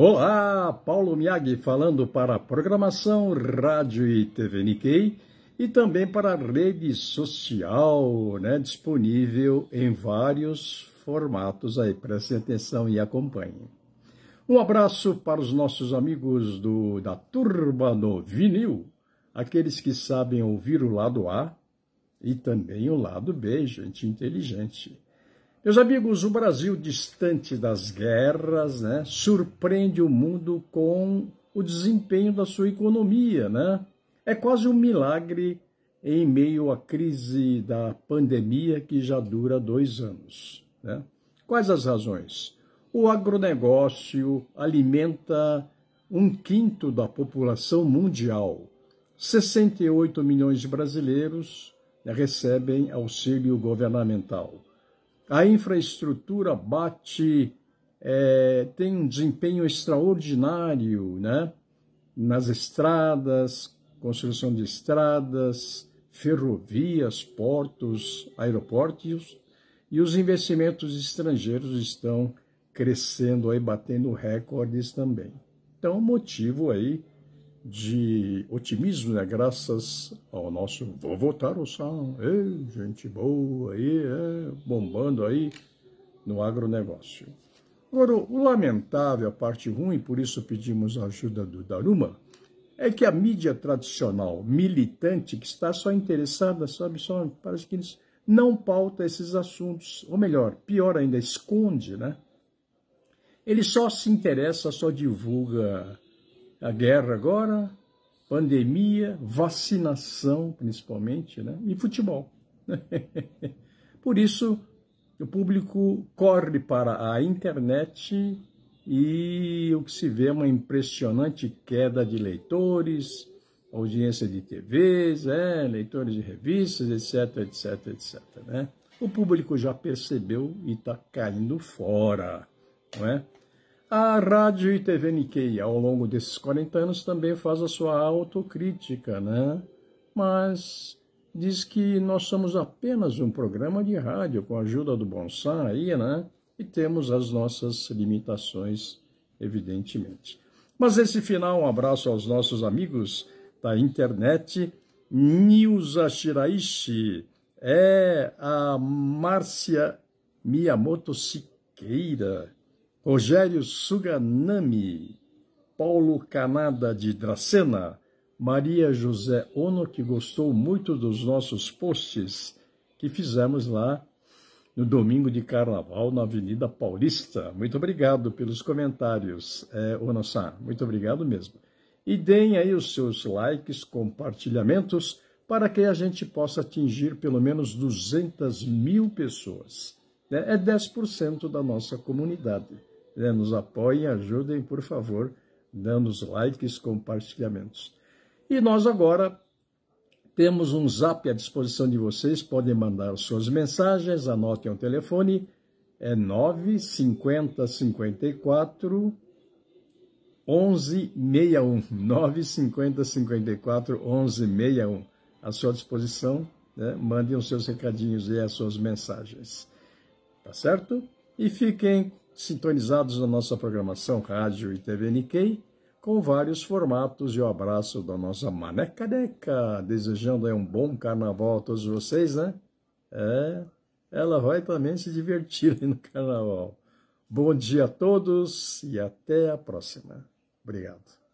Olá, Paulo Miagi falando para a programação Rádio e TV Nikkei e também para a rede social, né, disponível em vários formatos aí. Prestem atenção e acompanhem. Um abraço para os nossos amigos do, da turma do vinil, aqueles que sabem ouvir o lado A e também o lado B, gente inteligente. Meus amigos, o Brasil distante das guerras, né, surpreende o mundo com o desempenho da sua economia, né? É quase um milagre em meio à crise da pandemia que já dura dois anos. Né? Quais as razões? O agronegócio alimenta um quinto da população mundial. 68 milhões de brasileiros né, recebem auxílio governamental. A infraestrutura bate, é, tem um desempenho extraordinário né? nas estradas, construção de estradas, ferrovias, portos, aeroportos, e os investimentos estrangeiros estão crescendo aí, batendo recordes também. Então, motivo aí de otimismo, né? Graças ao nosso Vou Votar o São, Ei, gente boa aí, é, bombando aí no agronegócio. Agora, o lamentável, a parte ruim, por isso pedimos a ajuda do Daruma, é que a mídia tradicional militante, que está só interessada, sabe, só parece que eles não pauta esses assuntos, ou melhor, pior ainda, esconde, né? Ele só se interessa, só divulga a guerra agora, pandemia, vacinação principalmente, né? e futebol. Por isso, o público corre para a internet e o que se vê é uma impressionante queda de leitores, audiência de TVs, é, leitores de revistas, etc, etc, etc. Né? O público já percebeu e está caindo fora, não é? A Rádio e TV Nikkei, ao longo desses 40 anos, também faz a sua autocrítica, né? Mas diz que nós somos apenas um programa de rádio com a ajuda do Bonsai aí, né? E temos as nossas limitações, evidentemente. Mas esse final, um abraço aos nossos amigos da internet. Nilza Shiraishi é a Márcia Miyamoto Siqueira Rogério Suganami, Paulo Canada de Dracena, Maria José Ono, que gostou muito dos nossos posts que fizemos lá no domingo de carnaval na Avenida Paulista. Muito obrigado pelos comentários, é, Ono-san. Muito obrigado mesmo. E deem aí os seus likes, compartilhamentos, para que a gente possa atingir pelo menos 200 mil pessoas. Né? É 10% da nossa comunidade. Né? Nos apoiem, ajudem, por favor, dando os likes, compartilhamentos. E nós agora temos um zap à disposição de vocês, podem mandar suas mensagens, anotem o telefone, é 950 54 1161. 950 54 1161. À sua disposição, né? mandem os seus recadinhos e as suas mensagens tá certo? E fiquem sintonizados na nossa programação rádio e TV Nikkei, com vários formatos e o um abraço da nossa manecadeca desejando aí um bom carnaval a todos vocês, né? É, ela vai também se divertir no carnaval. Bom dia a todos e até a próxima. Obrigado.